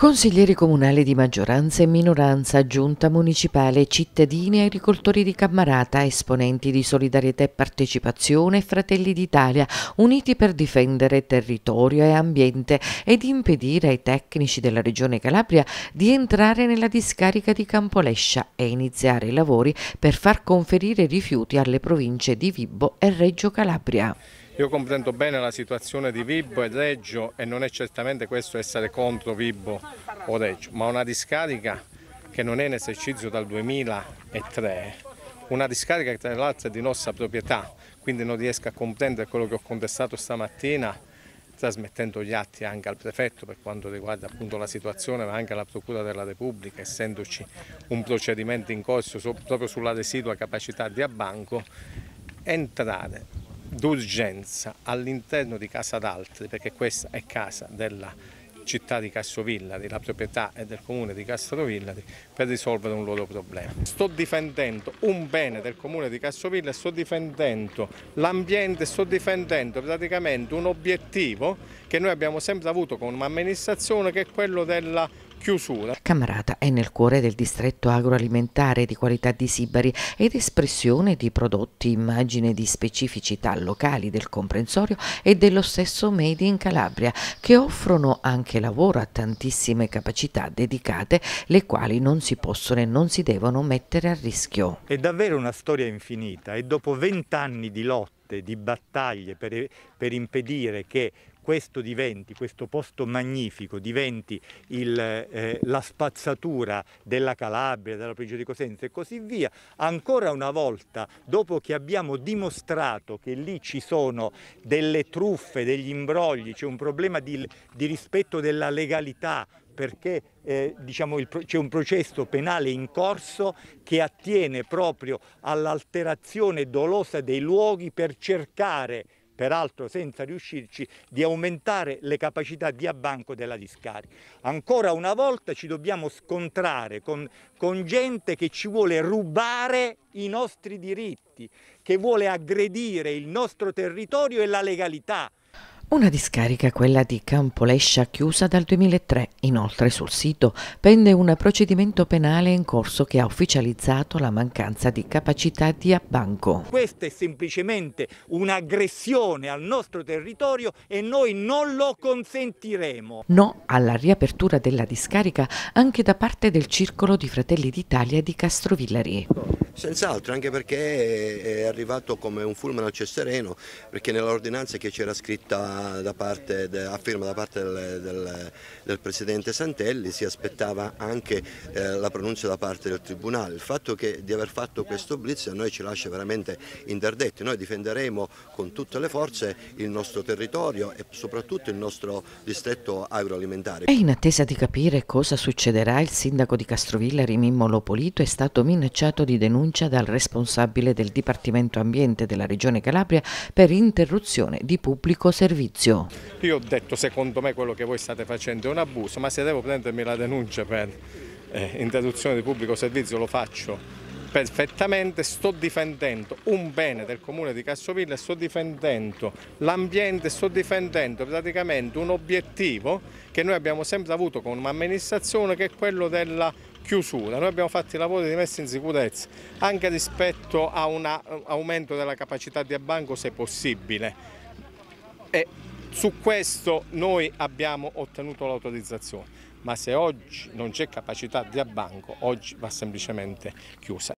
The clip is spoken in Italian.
Consiglieri comunali di maggioranza e minoranza, giunta municipale, cittadini, e agricoltori di Cammarata, esponenti di Solidarietà e Partecipazione e Fratelli d'Italia, uniti per difendere territorio e ambiente ed impedire ai tecnici della Regione Calabria di entrare nella discarica di Campolescia e iniziare i lavori per far conferire rifiuti alle province di Vibbo e Reggio Calabria. Io comprendo bene la situazione di Vibo e Reggio e non è certamente questo essere contro Vibo o Reggio, ma una discarica che non è in esercizio dal 2003 una discarica che tra l'altro è di nostra proprietà, quindi non riesco a comprendere quello che ho contestato stamattina trasmettendo gli atti anche al prefetto per quanto riguarda appunto la situazione ma anche alla Procura della Repubblica essendoci un procedimento in corso proprio sulla residua capacità di abbanco entrare d'urgenza all'interno di casa d'altri, perché questa è casa della città di Cassovillari, la proprietà è del comune di Castrovillari, per risolvere un loro problema. Sto difendendo un bene del comune di Cassovillari, sto difendendo l'ambiente, sto difendendo praticamente un obiettivo che noi abbiamo sempre avuto con un'amministrazione che è quello della chiusura. Camerata è nel cuore del distretto agroalimentare di qualità di Sibari ed espressione di prodotti, immagine di specificità locali del comprensorio e dello stesso Made in Calabria, che offrono anche lavoro a tantissime capacità dedicate, le quali non si possono e non si devono mettere a rischio. È davvero una storia infinita e dopo vent'anni di lotta di battaglie per, per impedire che questo diventi, questo posto magnifico diventi il, eh, la spazzatura della Calabria, della provincia di Cosenza e così via, ancora una volta dopo che abbiamo dimostrato che lì ci sono delle truffe, degli imbrogli, c'è un problema di, di rispetto della legalità, perché eh, diciamo, c'è un processo penale in corso che attiene proprio all'alterazione dolosa dei luoghi per cercare peraltro senza riuscirci, di aumentare le capacità di abbanco della discarica. Ancora una volta ci dobbiamo scontrare con, con gente che ci vuole rubare i nostri diritti, che vuole aggredire il nostro territorio e la legalità. Una discarica, quella di Campolescia, chiusa dal 2003. Inoltre sul sito pende un procedimento penale in corso che ha ufficializzato la mancanza di capacità di abbanco. Questa è semplicemente un'aggressione al nostro territorio e noi non lo consentiremo. No alla riapertura della discarica anche da parte del Circolo di Fratelli d'Italia di Castrovillari. Senz'altro, anche perché è arrivato come un fulmine al cessereno, perché nell'ordinanza che c'era scritta da parte, a firma da parte del, del, del Presidente Santelli si aspettava anche eh, la pronuncia da parte del Tribunale. Il fatto che, di aver fatto questo blitz a noi ci lascia veramente interdetti, noi difenderemo con tutte le forze il nostro territorio e soprattutto il nostro distretto agroalimentare. E in attesa di capire cosa succederà, il sindaco di Castrovilla, Mimmo Lopolito è stato minacciato di denuncia denuncia dal responsabile del Dipartimento Ambiente della Regione Calabria per interruzione di pubblico servizio. Io ho detto secondo me quello che voi state facendo è un abuso, ma se devo prendermi la denuncia per eh, interruzione di pubblico servizio lo faccio perfettamente, sto difendendo un bene del comune di Cassovilla, sto difendendo l'ambiente, sto difendendo praticamente un obiettivo che noi abbiamo sempre avuto come amministrazione che è quello della chiusura. Noi abbiamo fatto i lavori di messa in sicurezza anche rispetto a un aumento della capacità di abbanco se possibile. E su questo noi abbiamo ottenuto l'autorizzazione, ma se oggi non c'è capacità di abbanco, oggi va semplicemente chiusa.